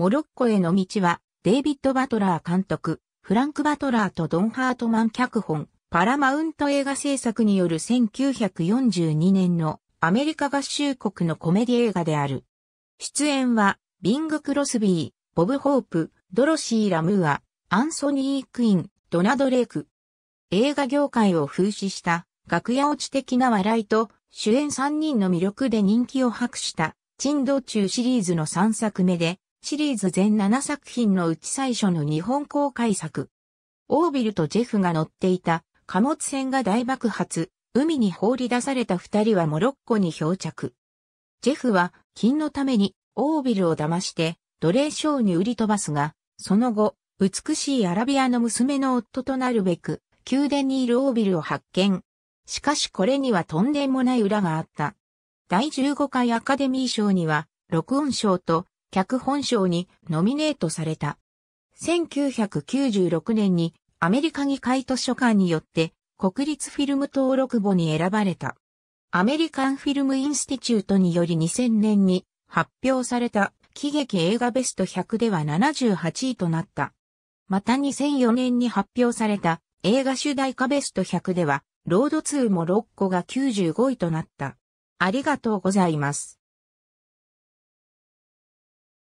モロッコへの道は、デイビッド・バトラー監督、フランク・バトラーとドン・ハートマン脚本、パラマウント映画制作による1942年のアメリカ合衆国のコメディ映画である。出演は、ビング・クロスビー、ボブ・ホープ、ドロシー・ラムーア、アンソニー・クイン、ドナ・ドレイク。映画業界を風刺した楽屋落ち的な笑いと主演3人の魅力で人気を博した陳道中シリーズの3作目でシリーズ全7作品のうち最初の日本公開作。オービルとジェフが乗っていた貨物船が大爆発、海に放り出された二人はモロッコに漂着。ジェフは金のためにオービルを騙して奴隷商に売り飛ばすが、その後、美しいアラビアの娘の夫となるべく、宮殿にいるオービルを発見。しかしこれにはとんでもない裏があった。第15回アカデミー賞には、録音賞と脚本賞にノミネートされた。1996年にアメリカ議会図書館によって国立フィルム登録簿に選ばれた。アメリカンフィルムインスティチュートにより2000年に発表された喜劇映画ベスト100では78位となった。また2004年に発表された映画主題歌ベスト100ではロード2も6個が95位となった。ありがとうございます。